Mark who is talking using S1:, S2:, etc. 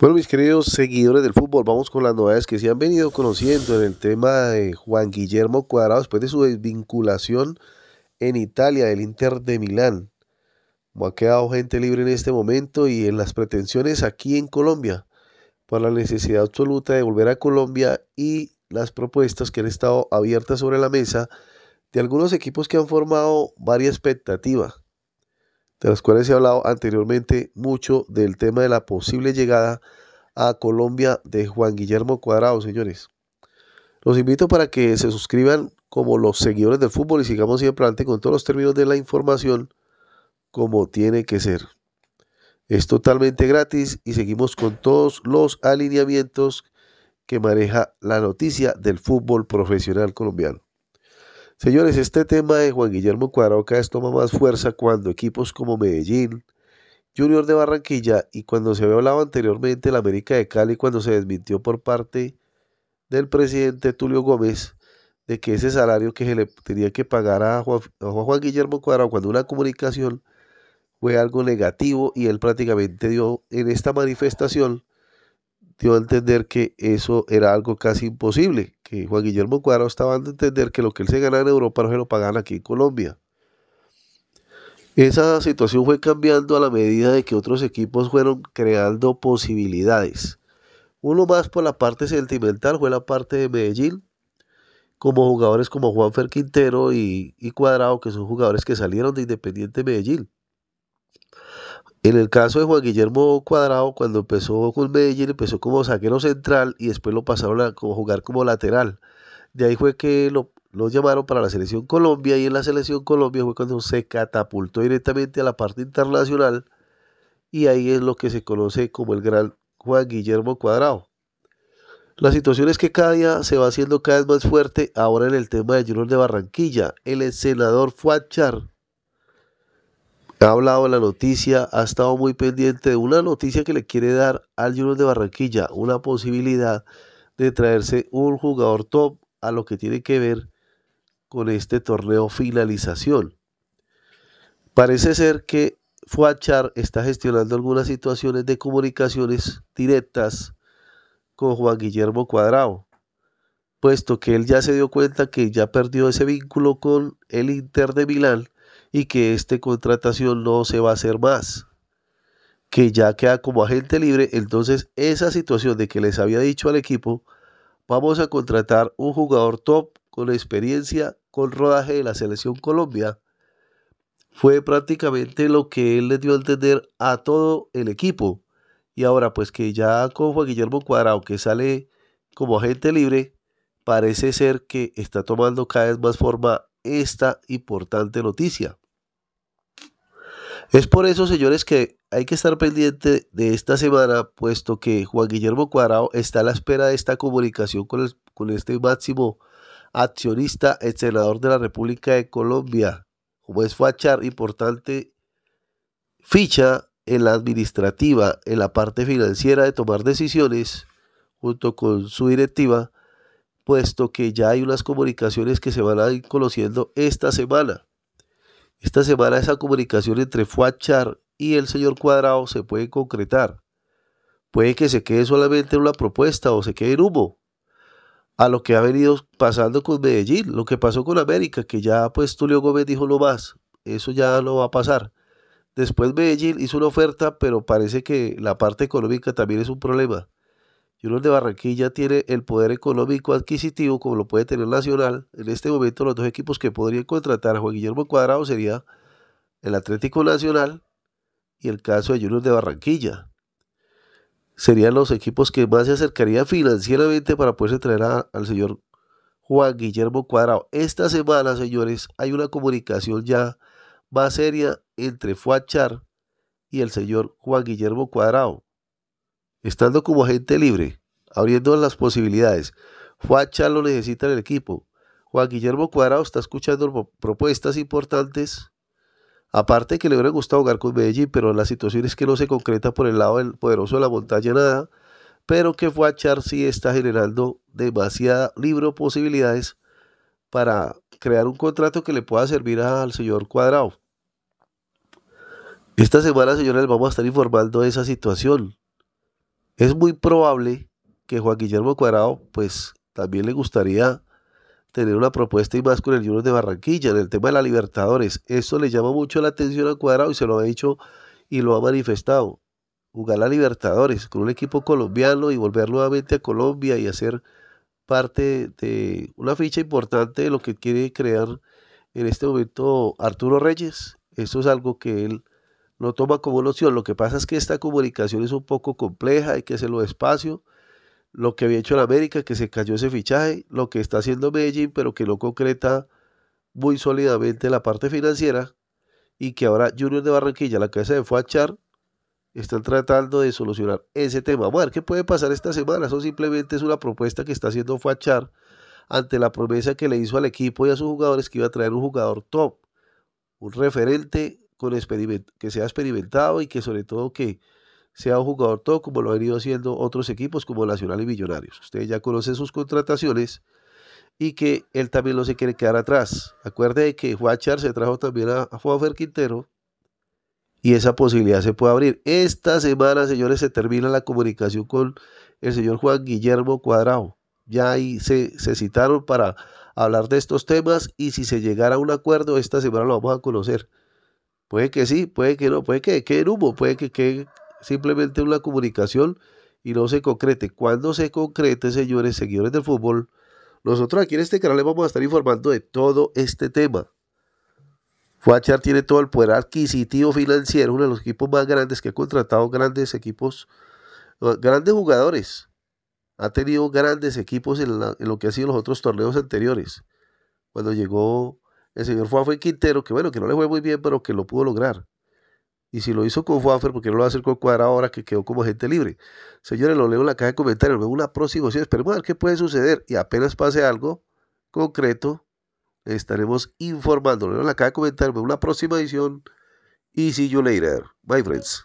S1: Bueno, mis queridos seguidores del fútbol, vamos con las novedades que se han venido conociendo en el tema de Juan Guillermo Cuadrado después de su desvinculación en Italia del Inter de Milán. Como ha quedado gente libre en este momento y en las pretensiones aquí en Colombia por la necesidad absoluta de volver a Colombia y las propuestas que han estado abiertas sobre la mesa de algunos equipos que han formado varias expectativas de las cuales he hablado anteriormente mucho del tema de la posible llegada a Colombia de Juan Guillermo Cuadrado, señores. Los invito para que se suscriban como los seguidores del fútbol y sigamos siempre adelante con todos los términos de la información como tiene que ser. Es totalmente gratis y seguimos con todos los alineamientos que maneja la noticia del fútbol profesional colombiano. Señores, este tema de Juan Guillermo Cuadrado cada vez toma más fuerza cuando equipos como Medellín, Junior de Barranquilla y cuando se había hablado anteriormente la América de Cali, cuando se desmintió por parte del presidente Tulio Gómez de que ese salario que se le tenía que pagar a Juan, a Juan Guillermo Cuadrado cuando una comunicación fue algo negativo y él prácticamente dio en esta manifestación dio a entender que eso era algo casi imposible, que Juan Guillermo Cuadrado estaba dando a entender que lo que él se ganaba en Europa no se lo pagaban aquí en Colombia. Esa situación fue cambiando a la medida de que otros equipos fueron creando posibilidades. Uno más por la parte sentimental fue la parte de Medellín, como jugadores como Juanfer Quintero y, y Cuadrado, que son jugadores que salieron de Independiente Medellín. En el caso de Juan Guillermo Cuadrado, cuando empezó con Medellín, empezó como saquero central y después lo pasaron a jugar como lateral. De ahí fue que lo, llamaron para la selección Colombia y en la selección Colombia fue cuando se catapultó directamente a la parte internacional y ahí es lo que se conoce como el gran Juan Guillermo Cuadrado. La situación es que cada día se va haciendo cada vez más fuerte ahora en el tema de Junior de Barranquilla. El senador Fuachar ha hablado la noticia, ha estado muy pendiente de una noticia que le quiere dar al Junior de Barranquilla, una posibilidad de traerse un jugador top a lo que tiene que ver con este torneo finalización. Parece ser que Fuachar está gestionando algunas situaciones de comunicaciones directas con Juan Guillermo Cuadrado, puesto que él ya se dio cuenta que ya perdió ese vínculo con el Inter de Milán y que esta contratación no se va a hacer más, que ya queda como agente libre, entonces esa situación de que les había dicho al equipo, vamos a contratar un jugador top con experiencia, con rodaje de la selección Colombia, fue prácticamente lo que él le dio a entender a todo el equipo. Y ahora pues que ya con Juan Guillermo Cuadrado, que sale como agente libre, parece ser que está tomando cada vez más forma esta importante noticia. Es por eso, señores, que hay que estar pendiente de esta semana, puesto que Juan Guillermo Cuadrado está a la espera de esta comunicación con, con este máximo accionista, el senador de la República de Colombia, como es Fachar, importante ficha en la administrativa, en la parte financiera de tomar decisiones, junto con su directiva, puesto que ya hay unas comunicaciones que se van a ir conociendo esta semana. Esta semana esa comunicación entre Fuachar y el señor Cuadrado se puede concretar. Puede que se quede solamente en una propuesta o se quede en humo. A lo que ha venido pasando con Medellín, lo que pasó con América, que ya pues Tulio Gómez dijo lo más, eso ya no va a pasar. Después Medellín hizo una oferta, pero parece que la parte económica también es un problema. Junior de Barranquilla tiene el poder económico adquisitivo como lo puede tener Nacional, en este momento los dos equipos que podrían contratar a Juan Guillermo Cuadrado sería el Atlético Nacional y el caso de Junior de Barranquilla. Serían los equipos que más se acercarían financieramente para poderse traer al señor Juan Guillermo Cuadrado. Esta semana, señores, hay una comunicación ya más seria entre Fuachar y el señor Juan Guillermo Cuadrado. Estando como agente libre, abriendo las posibilidades, Juan lo necesita en el equipo. Juan Guillermo Cuadrado está escuchando propuestas importantes. Aparte que le hubiera gustado jugar con Medellín, pero la situación es que no se concreta por el lado del poderoso de la montaña nada. Pero que Fuachar sí está generando demasiada libre posibilidades para crear un contrato que le pueda servir al señor Cuadrado. Esta semana, señores, vamos a estar informando de esa situación. Es muy probable que Juan Guillermo Cuadrado, pues también le gustaría tener una propuesta y más con el Junior de Barranquilla en el tema de la Libertadores. Eso le llama mucho la atención a Cuadrado y se lo ha dicho y lo ha manifestado. Jugar la Libertadores con un equipo colombiano y volver nuevamente a Colombia y hacer parte de una ficha importante de lo que quiere crear en este momento Arturo Reyes. Eso es algo que él no toma como noción. Lo que pasa es que esta comunicación es un poco compleja, hay que hacerlo despacio. Lo que había hecho en América, que se cayó ese fichaje, lo que está haciendo Medellín, pero que no concreta muy sólidamente la parte financiera, y que ahora Junior de Barranquilla, la cabeza de fachar están tratando de solucionar ese tema. bueno a qué puede pasar esta semana. Eso simplemente es una propuesta que está haciendo Fachar ante la promesa que le hizo al equipo y a sus jugadores que iba a traer un jugador top, un referente con que sea experimentado y que sobre todo que sea un jugador todo como lo han ido haciendo otros equipos como Nacional y Millonarios. Ustedes ya conocen sus contrataciones y que él también no se quiere quedar atrás. Acuerde que Juan se trajo también a, a Quintero y esa posibilidad se puede abrir. Esta semana, señores, se termina la comunicación con el señor Juan Guillermo Cuadrado. Ya ahí se, se citaron para hablar de estos temas y si se llegara a un acuerdo, esta semana lo vamos a conocer. Puede que sí, puede que no, puede que quede humo, puede que quede simplemente una comunicación y no se concrete. Cuando se concrete, señores, seguidores del fútbol, nosotros aquí en este canal le vamos a estar informando de todo este tema. Fuachar tiene todo el poder adquisitivo financiero, uno de los equipos más grandes que ha contratado grandes equipos, eh, grandes jugadores. Ha tenido grandes equipos en, en lo que ha sido los otros torneos anteriores. Cuando llegó el señor fue Quintero, que bueno, que no le fue muy bien, pero que lo pudo lograr. Y si lo hizo con ¿por porque no lo va a hacer con Cuadrado ahora que quedó como gente libre? Señores, lo leo en la caja de comentarios, veo una edición. esperemos a ver qué puede suceder. Y apenas pase algo concreto, estaremos informando. Leo en la caja de comentarios, en una próxima edición. Y see you later, Bye, friends.